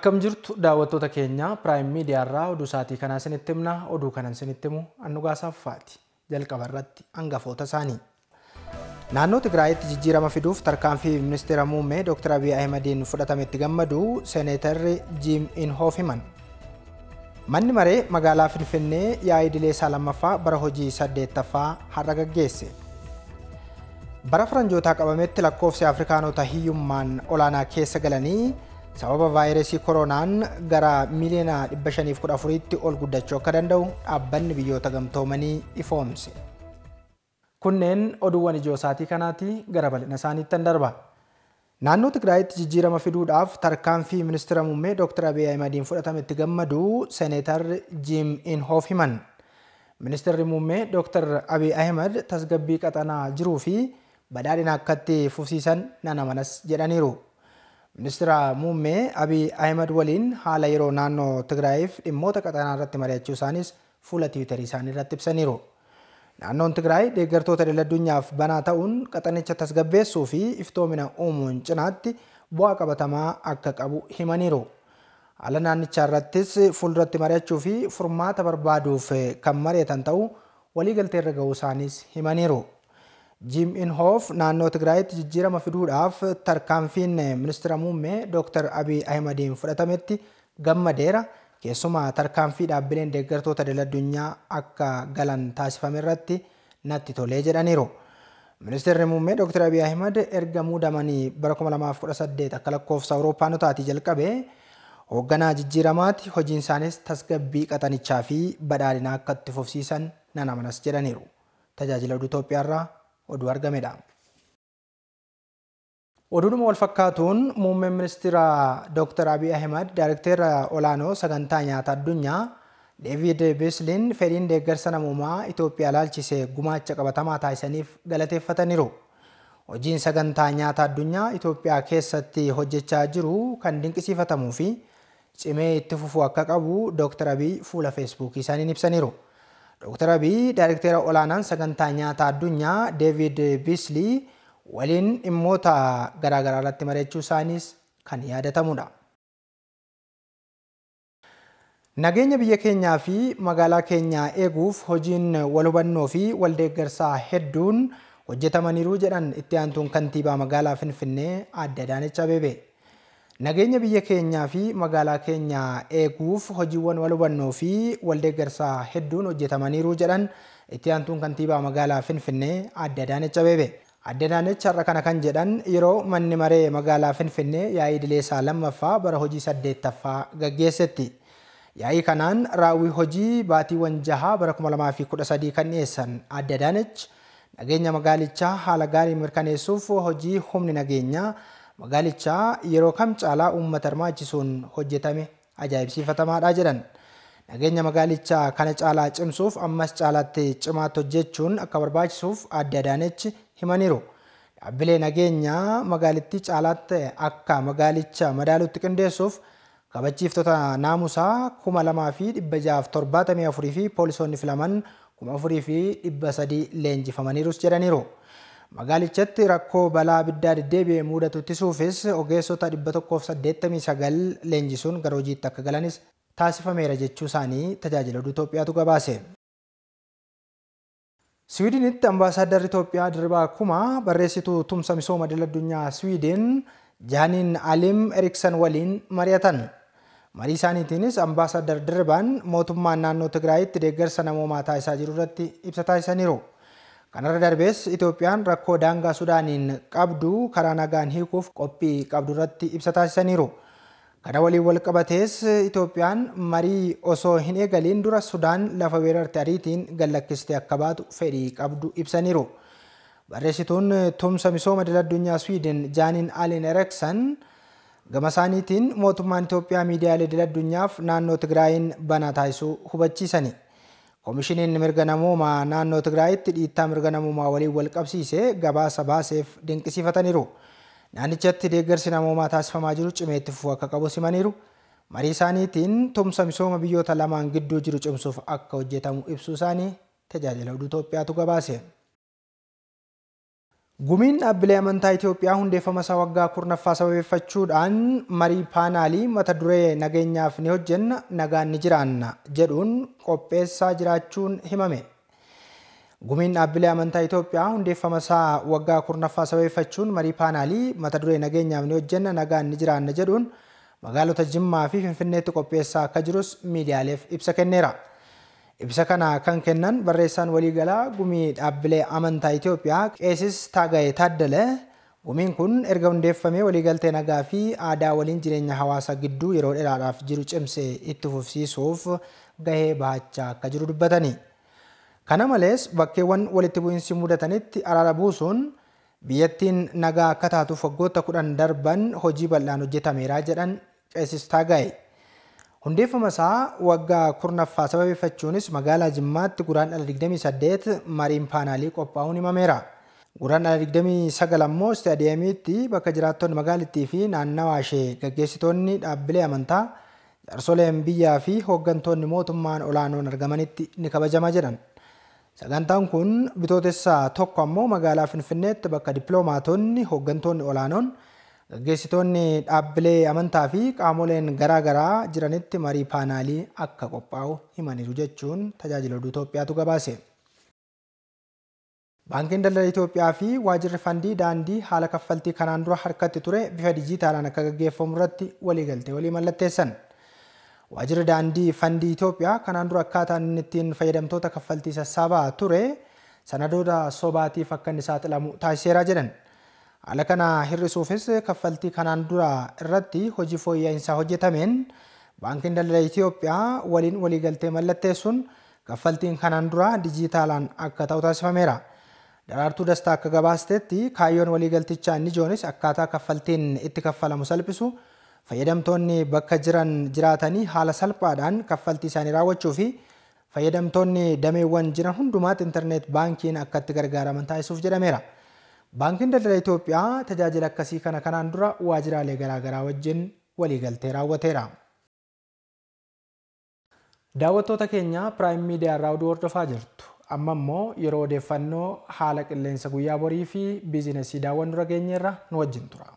Akkam jirtu daawwattoota keenya Piraayim Miidiyaarraa oduu isaatii kanaa isinitti himna. Oduu kanan isinitti himu Annugaasaaf Jalqaba irratti isaanii. Naannoo Tigraayitti jijjiirama fiduuf tarkaanfii ministeera muummee Dr. Abiy Ahimadiin fudhatametti gammadu Seeneetarri Jiim inhoof himan. Manni maree magaalaa Finfinnee yaa'ii dilee isaa lammaffaa bara hojii saddeettaffaa har'a gaggeesse. Bara faranjootaa qabametti lakkoofsi Afrikaanota hiyyummaan olaanaa keessa galanii sababa vaayirasii koronaan gara miliyoona 514tti ol guddachuu akka danda'u dhaabbanni biyyoota gamtoomanii ifoomse. Kunneen oduuwwan ijoo isaatii kanaati gara bal'ina isaaniitti hin darba. Naannoo Tigraayitti jijjiirama fiduudhaaf tarkaanfii ministeera muummee Dr. Abiy Ahimadiin fudhatametti gammadu Seneetar Jim Inhof himan. Ministeerri muummee Dr. Abiy Ahimad tasgabbii qaxanaa jiruu fi badhaadhina akkatti fufsiisan nana manas jedhaniiru. Ministiraa muummee Abiy Ahimad waliin haala yeroo naannoo Tigraayiif dhimmoota qaxanaa irratti mari'achuu isaanis fuula tiwiitarii isaanii irratti ibsaniiru. Naannoon Tigraay deeggartoota adduunyaaf banaa ta'uun qaxanicha tasgabbeessuu fi iftoomina uumuun cinaatti bu'aa qabatamaa akka qabu himaniiru. Haala naannichaa irrattis fuulduratti mari'achuu fi furmaata barbaaduuf kan mari'atan ta'u waliigaltee irra isaaniis himaniiru. jiim inhoof naannoo tigraayitti jijjiirama fiduudhaaf tarkaanfiin ministeera muummee dooktar abiy Ahimad fudhatametti gammadeera keessumaa tarkaanfii dhaabbileen deeggartoota daldunyaa akka galan taasifame irratti natti tolee jedhaniiru. Ministeerri muummee dooktar abiy ahimad erga muudamanii bara 2018 akka lakkoofsa awuroopaanotaatii jalqabee hoogganaa jijjiiramaati hojiin isaaniis tasgabbii qaxanichaa fi badhaadhinaa akka itti fufsiisan nan amanas jedhaniiru. Tajaajila Itoophiyaarraa oduu argamedha. Oduudhuma wal fakkaatuun muummeen ministeera Dr. Abiy Ahimad Daayirikteera olaanoo sagantaa nyaata addunyaa Deevid Beesliin fedhiin deeggarsa namoomaa Itoophiyaa laalchise gumaacha qabatamaa taasisaniif galateeffataniiru. Hojiin sagantaa nyaata addunyaa Itoophiyaa keessatti hojjechaa jiru kan dinqisiifatamuu fi cimee itti fufuu akka qabu Dr. Abiy fuula feesbuukii isaaniin ibsaniiru. Dr. Abiy Daayirektara olaanaan sagantaa nyaataa addunyaa Deevid Biislii waliin dhimmoota garaagaraa irratti mari'achuu kan yaadatamudha. Nageenya biyya keenyaa fi magaalaa keenyaa eeguuf hojiin wal hubannoo fi waldeeggarsaa hedduun hojjetamaniiru jedhan itti aantuun kantiibaa magaalaa Finfinnee adde Adaanechi Abeebee. Nageenya biyya keenyaa fi magaalaa keenya eeguuf hojiiwwan wal hubannoo fi waldeeggarsaa hedduun hojjetamaniiru jedhan itti aantuun kantiibaa magaalaa Finfinnee Aadde Adaaneech Abeebe. Aadde Adaaneech har'a kana kan jedhan yeroo manni maree magaalaa Finfinnee yaa'ii Dileessaa lammaffaa bara hojii saddeettaffaa gaggeessetti. Yaa'ii kanaan raawwii hojii baatiiwwan jahaa bara 2013 kan dhiyeessan Aadde nageenya magaalichaa haala gaariin mirkaneessuuf hojii humni nageenyaa magaalichaa yeroo kam caalaa uummata hirmaachisuun hojjetame ajaa'ibsiifatamaadha jedhan. Nageenya magaalichaa kana caalaa cimsuuf ammas caalaatti cimaatti hojjechuun akka barbaachisuuf adda adaanechi himaniiru. Dhaabbilee nageenya magaalitti caalaatti akka magaalicha madaalutti qindeessuuf kabachiiftoota naamusaa kuma lamaa fi dhibba jaaf torbaatamii afurii fi poolisoonni filaman kuma afurii fi dhibba sadii leenjifamaniirus jedhaniiru. Magaalichatti rakkoo balaa abiddaa deddeebi'ee mudatu tisuufis ogeessota 189 leenjisuun gara hojiitti akka galanis taasifameera jechuu isaanii tajaajiloota Itoophiyaatu gabaase. Siwiidinitti ambaasaaddarri Itoophiyaa dirbaa Akkuma barreessituu tumsa misooma addunyaa Siwiidin Jaaniin Alim Eriksan waliin mari'atan. Marii isaaniitiinis ambaasaddar dirbaan mootummaan naannoo Tigraayitti deeggarsa namoota mataa isaa jiru irratti ibsa taasisaniiru. kanarra darbees Itoophiyaan rakkoo daangaa Sudaaniin qabdu karaa nagaan hiikuuf qophii qabdu irratti ibsa taasisaniiru. Kana waliin wal qabatees Itoophiyaan marii osoo hin eegaliin dura Sudaan lafa weerarte ariitiin gallakkistee akka baatu fedhii qabdu ibsaniiru. Barreessituun tumsa misooma dala addunyaa Swiidin Jaaniin Alen Eriksan gama isaaniitiin mootummaan Itoophiyaa miidiyaalee dala addunyaaf naannoo Tigraayin banaa taasisuu hubachiisani. Oomishineen mirganamoomaa naannoo Tigraayitti dhiittaa mirganamoomaa waliin wal qabsiisee gabaasa baaseef dinqisiifataniiru. Naannichatti deeggarsi namoomaa taasifamaa jiru cimeetti itti fufuu akka qabu simaniiru. Marii isaaniitiin tumsa misooma biyyoota lamaan gidduu jiru cimsuuf akka hojjetamu ibsuu isaanii tajaajila oduu Itoophiyaatu gabaase. Gumiin dhaabbilee amantaa Itoophiyaa hundeeffama waggaa kurnaffa sababeeffachuudhaan marii paanaalii mata duree nageenyaaf ni hojjenna nagaan ni jiraanna jedhuun qopheessaa jiraachuun himame. Gumiin dhaabbilee amantaa Itoophiyaa hundeeffama isaa waggaa kurnaffa sababeeffachuun marii paanaalii mata duree nageenyaaf ni hojjenna nagaan ni jiraanna jedhuun magaalota Jimmaa fi Finfinneetti qopheessaa akka jirus miidiyaaleef ibsa kenneera. Ibsa kana kan kennan barreessaan waliigalaa gumii dhaabbilee amantaa Itoophiyaa qeesis Taagayee Taaddale. Gumiin kun erga hundeeffamee waliigaltee nagaa fi aadaa waliin jireenya hawaasaa gidduu yeroo dheeraadhaaf jiru cimsee itti fufsiisuuf gahee bahachaa akka jiru dubbatani. Kana malees bakkeewwan walitti bu'iinsi mudatanitti araara buusuun biyyattiin nagaa akka taatuuf waggoota kudhan darban hojii bal'aan hojjetameera jedhan qeesistaa ga'e. Hundeeffama isaa waggaa kurnaffaa sababeeffachuunis magaalaa Jimmaatti guraan dhala 28 mariin paanaanii qophaa'uun himameera. Guraan dhala 29 ammoo istaadiyeemiitti bakka jiraattonni magaalittii fi naannawaa ishee gaggeessitoonni dhaabbilee amantaa, jaarsoleen biyyaa fi hooggantoonni mootummaan olaanoon argamanitti ni kabajama jedhan. Sagantaan kun bitootessaa tokko ammoo magaalaa Finfinneetti bakka dippiloomaatonni hooggantoonni olaanoon Gaggeessitoonni dhaabbilee amantaa fi qaamoleen garaagaraa jiranitti marii paanaalii akka qophaa'u himaniiru jechuun tajaajila oduu Itoophiyaatu gabaase. Baankiin daldala Itoophiyaa fi waajirri fandii daandii haala kaffaltii kanaan dura harkatti ture bifa dijitaalaan akka gaggeeffamu irratti waliigaltee walii mallatteessan. Waajirri daandii fandii Itoophiyaa kanaan dura akkaataan inni ittiin fayyadamtoota kaffaltii sassaabaa ture sanadoota sobaatiif akka inni saaxilamu taasiseera jedhan. Ala kana hir'isuufis kaffaltii kanaan dura irratti hojii fooyya'insaa hojjetameen baankiin daldala Itoophiyaa waliin waliigaltee mallatteessuun kaffaltiin kanaan dura dijitaalaan akka ta'u taasifameera. Daraartuu dastaa akka gabaasteetti kaayyoon waliigaltichaa inni joonis akkaataa kaffaltiin itti kaffalamu salphisu fayyadamtoonni bakka jiran jiraatanii haala salphaadhaan kaffaltii isaanii raawwachuu fi fayyadamtoonni dameewwan jiran hundumaatti intarneet baankiin akkatti gargaaraman taasisuuf jedhameera. Baankiin daldala itiyoophiyaa tajaajila akkasii kana kanaan dura waajjiraalee garaagaraa wajjin waliigaltee raawwateera. Daawwattoota keenya Piraayim Miidiyaa irraa oduu hordofaa jirtu. Amma immoo yeroo odeeffannoo haala qilleensa guyyaa borii fi biizinasii dura rageenyeerra nu wajjin tura.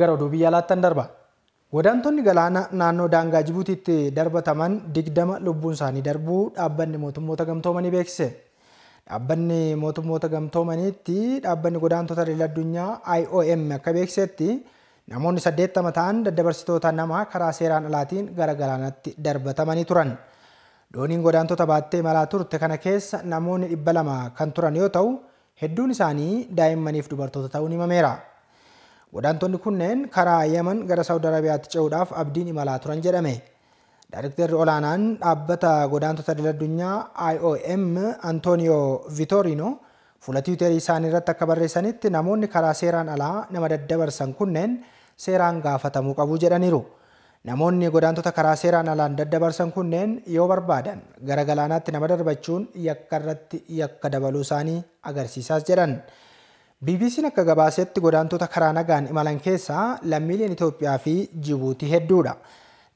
gara oduu biyya darba. Godaantonni galaana naannoo daangaa Jibuutitti darbataman digdama lubbuun isaanii darbuu dhaabbanni mootummoota gamtoomanii beeksise. Dhaabbanni mootummoota gamtoomaniitti dhaabbanni godaantota adda addunyaa IOM akka beeksiseetti namoonni saddeettama ta'an daddabarsitoota namaa karaa seeraan alaatiin gara galaanatti darbatamanii turan. Dooniin godaantota baattee malaa turte kana keessa namoonni dhibba lama kan turan yoo ta'u hedduun isaanii daa'immaniif dubartoota ta'uun himameera. Godaantonni kunneen karaa Yemen gara Saawud Arabiyaatti ce'uudhaaf abdiin imalaa turan jedhame. Daayiriktarri olaanaan dhaabbata godaantota adil-addunyaa IOM Antonio Vitorino fuula tiwiiterii isaanii irratti akka barreessanitti namoonni karaa seeraan alaa nama daddabarsan kunneen seeraan gaafatamuu qabu jedhaniiru. Namoonni godaantota karaa seeraan alaan daddabarsan kunneen yoo barbaadan gara galaanaatti nama darbachuun yakka irratti yakka dabaluu isaanii agarsiisaas jedhan. BBC'n akka gabaasetti godaantota karaa nagaan imalan keessaa lammiileen Itoophiyaa fi Jibuutii hedduudha.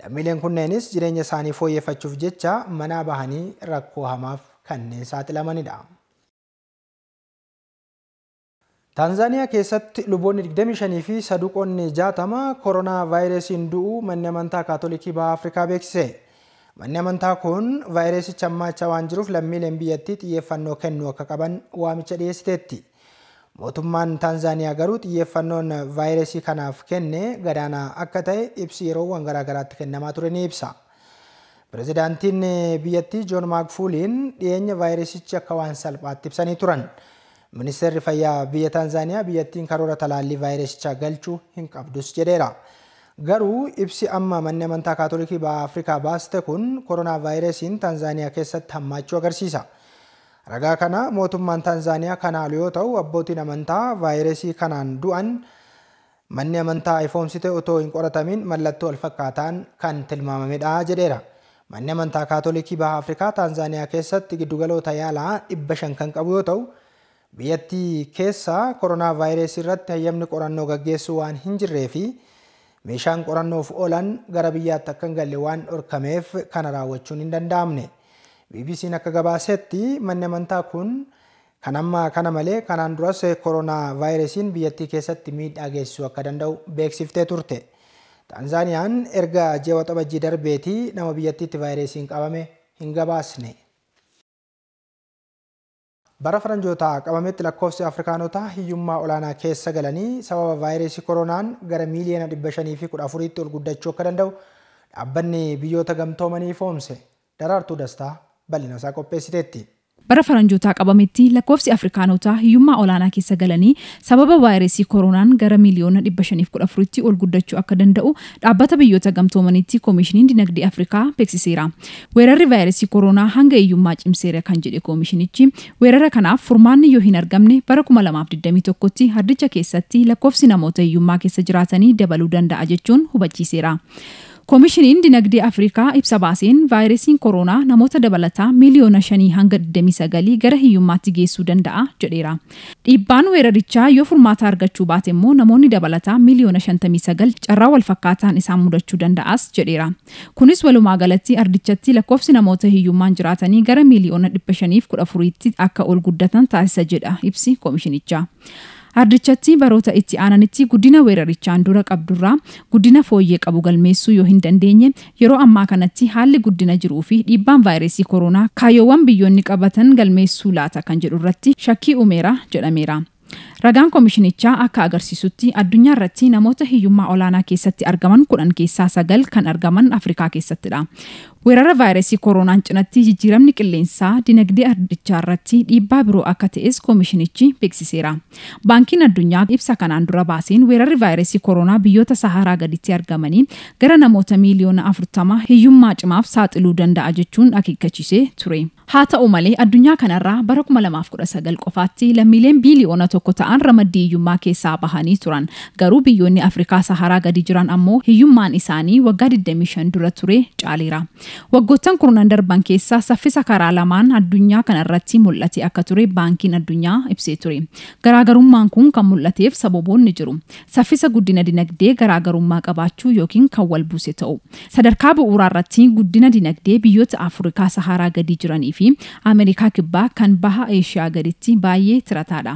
Lammiileen kunneenis jireenya isaanii fooyyeffachuuf jecha manaa bahanii rakkoo hamaaf kanneen saaxilamanidha. Taanzaaniyaa keessatti luboonni 25 fi saduuqonni 60 koronaa vaayirasiin du'u manni amantaa Kaatolikii Baha Afrikaa beeksise. Manni amantaa kun vaayirasicha ammaachaa waan jiruuf lammiileen biyyattii xiyyeeffannoo kennuu akka qaban waamicha dhiyeessiteetti. mootummaan Taanzaaniyaa garuu xiyyeeffannoon vaayirasii kanaaf kenne gadaanaa akka ta'e ibsi yeroowwan garaagaraatti kennamaa ture ni ibsa. Pireezidaantiin biyyattii Joon Maakfuuliin dhiyeenya vaayirasichi akka waan salphaatti ibsanii turan. Ministeerri fayyaa biyya Taanzaaniyaa biyyattiin karoora talaallii vaayirasicha galchuu hin qabdus jedheera. Garuu ibsi amma manni amantaa Kaatolikii Afrikaa baaste kun koronaa vaayirasiin Taanzaaniyaa keessatti hammaachuu agarsiisa. Ragaa kana mootummaan Taanzaaniyaa kanaalu yoo ta'u abbootiin amantaa vaayirasii kanaan du'an manni amantaa ifoomsite otoo hin qoratamin mallattoo alfakkaataan kan tilmaamamedha jedheera. Manni amantaa kaatolikii baha Afrikaa taanzaniyaa keessatti giddugaloota yaalaa dhibba kan qabu yoo ta'u biyyattii keessa koronaa vaayirasii irratti hayyamni qorannoo gaggeessuu waan hin jirree fi meeshaan qorannoof oolan gara biyyaatti akka hin galle waan dhorkameef kana raawwachuun hin danda'amne. BBC'n akka gabaasetti manni amantaa kun kan amma kana malee kanaan duras koronaa vaayirasiin biyyattii keessatti miidhaa geessisuu akka danda'u beeksiftee turte. Taanzaaniyaan erga jeewaxa bajjii darbeetii nama biyyattiitti vaayirasiin qabame hin gabaasne. Bara faranjoota qabametti lakkoofsi Afrikaanotaa hiyyummaa olaanaa keessa galanii sababa vaayirasii koronaan gara miiliyoona dhibba shanii fi kudha afuriitti ol guddachuu akka danda'u dhaabbanni biyyoota gamtoomanii foomse. Daraartuu Dastaa Bara faranjootaa qabametti lakkoofsi Afrikaanotaa hiyyummaa olaanaa keessa galanii sababa vaayirasii koronaan gara miiliyoona 514tti ol guddachuu akka danda'u dhaabbata biyyoota gamtoomanitti koomishiniin dinagdee Afrikaa beeksiseera. Weerarri vaayirasii koronaa hanga hiyyummaa cimseera kan jedhe koomishinichi weerara kanaaf furmaanni yoo hin argamne bara 2021tti hardicha keessatti lakkoofsi namoota hiyyummaa keessa jiraatanii dabaluu danda'a jechuun hubachiiseera. koomishiniin dinagdee afrikaa ibsa baaseen vaayirasiin koroonaa namoota dabalataa miiliyoona shanii hanga 29 gara hiyyummaatti geessuu danda'a jedheera dhiibbaan weerarichaa yoo furmaata argachuu baate immoo namoonni dabalataa miiliyoona 59 carraa walfakkaataan isaan mudachuu danda'as jedheera kunis walumaa galatti ardichatti lakkoofsi namoota hiyyummaan jiraatanii gara miiliyoona 514tti akka ol guddatan taasisa jedha ibsi koomishinichaa ardichatti baroota itti aananitti guddina weerarichaan dura qabdurraa guddina fooyyee qabu galmeessuu yoo hin dandeenye yeroo ammaa kanatti haalli guddina jiruu fi dhiibbaan vaayirasii koronaa kaayyoowwan biyyoonni qabatan galmeessuu laata kan jedhu irratti shakkii uumeera jedhameera. Ragaan koomishinichaa akka agarsiisutti addunyaa irratti namoota hiyyummaa olaanaa keessatti argaman kudhan keessaa sagal kan argaman Afrikaa keessattidha. Weerara vaayirasii koronaan cinatti jijjiiramni qilleensaa dinagdee ardichaa irratti dhiibbaa biroo akka ta'es koomishinichi beeksiseera. Baankiin addunyaa ibsa kanaan dura baaseen weerarri vaayirasii koronaa biyyoota saharaa gaditti argamanii gara namoota miiliyoona afurtama hiyyummaa cimaaf saaxiluu danda'a jechuun akeekkachiisee ture. Haa ta'u malee addunyaa kanarraa bara 2019 qofaatti lammiileen biiliyoona tokko ta'an ramaddii hiyyummaa keessaa bahanii turan. Garuu biyyoonni Afrikaa Saharaa gadi jiran ammoo hiyyummaan isaanii waggaa 25 dura ture caaleera. Waggoottan kurnan darban keessaa saffisa karaa lamaan addunyaa kanarratti mul'ate akka ture baankiin addunyaa ibsee ture. Garaagarummaan kun kan mul'ateef sababoonni jiru. Saffisa guddina dinagdee garaagarummaa qabaachuu yookiin kan wal buuse ta'u. Sadarkaa guddina dinagdee biyyoota Afrikaa Saharaa gadi jiraniif fi Ameerikaa Kibbaa kan baha Eeshiyaa gaditti baay'ee tirataadha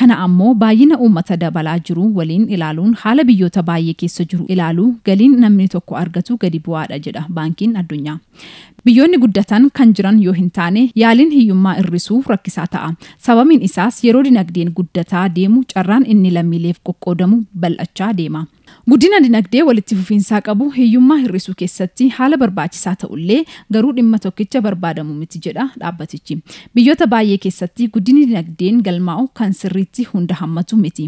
Kana ammoo baay'ina uummata dabalaa jiru waliin ilaaluun haala biyyoota baay'ee keessa jiru ilaaluu galiin namni tokko argatu gadi bu'aadha jedha baankiin addunyaa. Biyyoonni guddatan kan jiran yoo hin taane yaaliin hiyyummaa irrisuu rakkisaa ta'a. Sababiin isaas yeroo dinagdeen guddataa deemu carraan inni lammiileef qoqqoodamu bal'achaa deema. guddina dinagdee walitti fufiinsaa qabu hiyyummaa hir'isuu keessatti haala barbaachisaa ta'ullee garuu dhimma tokkicha barbaadamu miti jedha dhaabbatichi biyyoota baay'ee keessatti guddina dinagdeen galmaa'u kan sirriitti hunda hammatu miti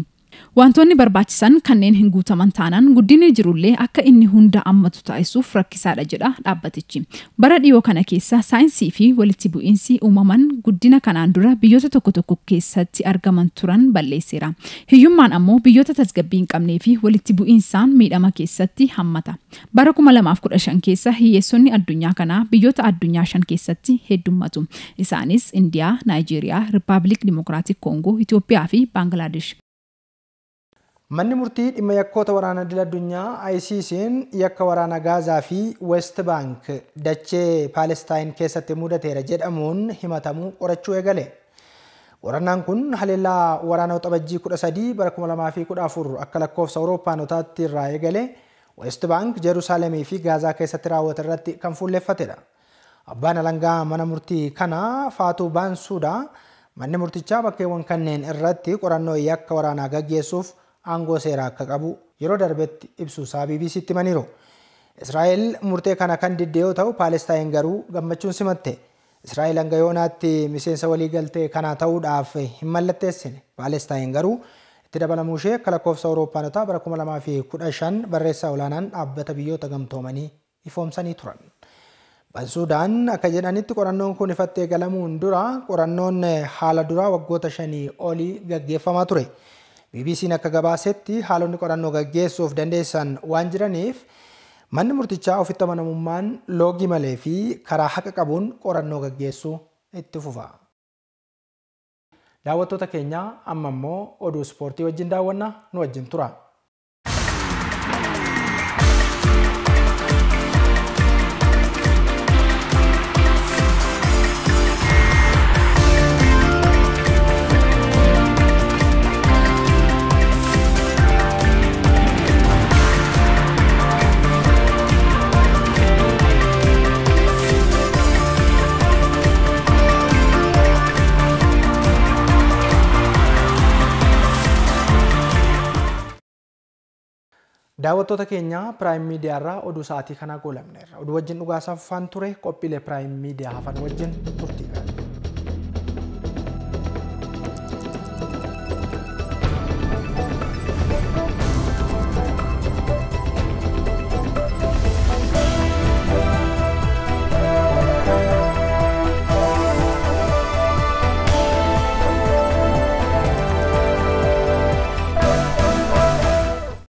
Wantoonni barbaachisan kanneen hin guutaman taanaan guddinni jirullee akka inni hunda ammatu taaisuuf rakkisaadha jedha dhaabbatichi. Bara dhiyoo kana keessa saayinsii fi walitti bu'iinsi uumaman guddina kanaan dura biyyoota tokko tokko keessatti argaman turan balleesseera. Hiyyummaan ammoo biyyoota tasgabbii hin qabnee fi walitti bu'iinsaan miidhama keessatti hammata. Bara 2015 keessa hiyyeessonni addunyaa kanaa biyyoota addunyaa shan keessatti heddummatu. Isaanis Indiyaa, Naayijeeriyaa, Rippaabilik Dimokiraatik Koongoo, Itoophiyaa fi Manni murtii dhimma yakkoota waraana dila addunyaa ICC'n yakka waraana Gaazaa fi West Bank dachee Paalestaayin keessatti mudateera jedhamuun himatamu qorachuu eegale. Qorannaan kun haleellaa waraana waxabajjii 13 bara 2014 akka lakkoofsa Awurooppanotaatti irraa eegale West Bank Jerusaalemii fi Gaazaa keessatti raawwate irratti kan fuulleeffatedha. Abbaan alangaa mana murtii kana Faatuu Baansuudha manni murtichaa bakkeewwan kanneen irratti qorannoo yakka waraanaa gaggeessuuf aangoo seeraa akka qabu yeroo darbetti ibsu isaa BBCtti maniiru. Israa'el murtee kana kan diddee yoo ta'u Paalestaayin garuu gammachuun simatte. Israa'el hanga yoonaatti miseensa waliigaltee kanaa ta'uudhaaf hin mallatteessine. Paalestaayin garuu itti dabalamuu ishee akka lakkoofsa Awurooppanotaa bara 2015 barreessaa olaanaan dhaabbata biyyoota gamtoomanii ifoomsanii turan. Bansuudhaan akka jedhanitti qorannoon kun ifattee galamuun dura qorannoon haala duraa waggoota shanii olii gaggeeffamaa ture. BBC'n akka gabaasetti haalonni qorannoo gaggeessuuf dandeessan waan jiraniif manni murtichaa ofitti amanamummaan loogii malee fi karaa haqa qabuun qorannoo gaggeessuu itti fufa. Daawwattoota keenya amma immoo oduu ispoortii wajjin daawwannaa nu wajjin tura. Daawwattoota keenya Piraayim Miidiyaa irraa oduu sa'aatii kanaa goolamneerra. Oduu wajjin dhugaasaaf faan ture qophiilee Piraayim Miidiyaa hafan wajjin turtii